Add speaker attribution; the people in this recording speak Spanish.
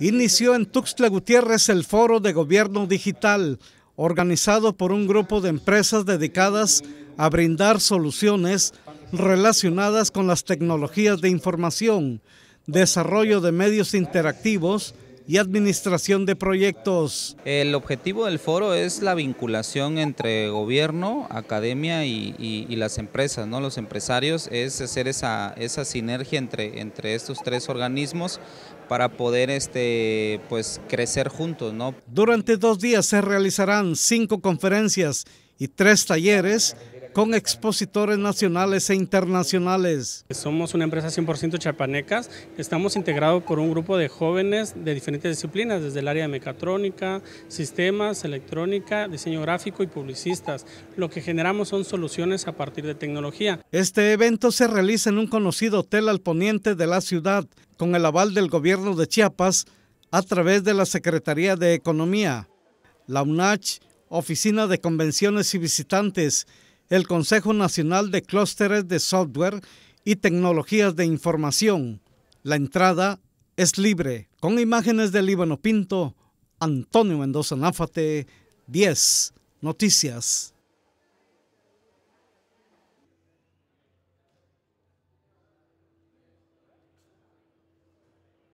Speaker 1: inició en Tuxtla Gutiérrez el Foro de Gobierno Digital, organizado por un grupo de empresas dedicadas a brindar soluciones relacionadas con las tecnologías de información, desarrollo de medios interactivos, y Administración de Proyectos.
Speaker 2: El objetivo del foro es la vinculación entre gobierno, academia y, las empresas, ¿no? los empresarios, es hacer esa, esa sinergia entre, entre estos tres organismos para poder este, pues, crecer juntos. ¿no?
Speaker 1: Durante dos días se realizarán cinco conferencias y tres talleres con expositores nacionales
Speaker 3: e internacionales. Somos una empresa 100% chapanecas, estamos integrados por un grupo de jóvenes de diferentes disciplinas, desde el área de mecatrónica, sistemas, electrónica, diseño gráfico y publicistas. Lo que generamos son soluciones a partir de tecnología.
Speaker 1: Este evento se realiza en un conocido hotel al poniente de la ciudad, con el aval del gobierno de Chiapas a través de la Secretaría de Economía, la UNACH, Oficina de Convenciones y Visitantes, el Consejo Nacional de Clústeres de Software y Tecnologías de Información. La entrada es libre. Con imágenes de Líbano Pinto, Antonio Mendoza Náfate, 10 Noticias.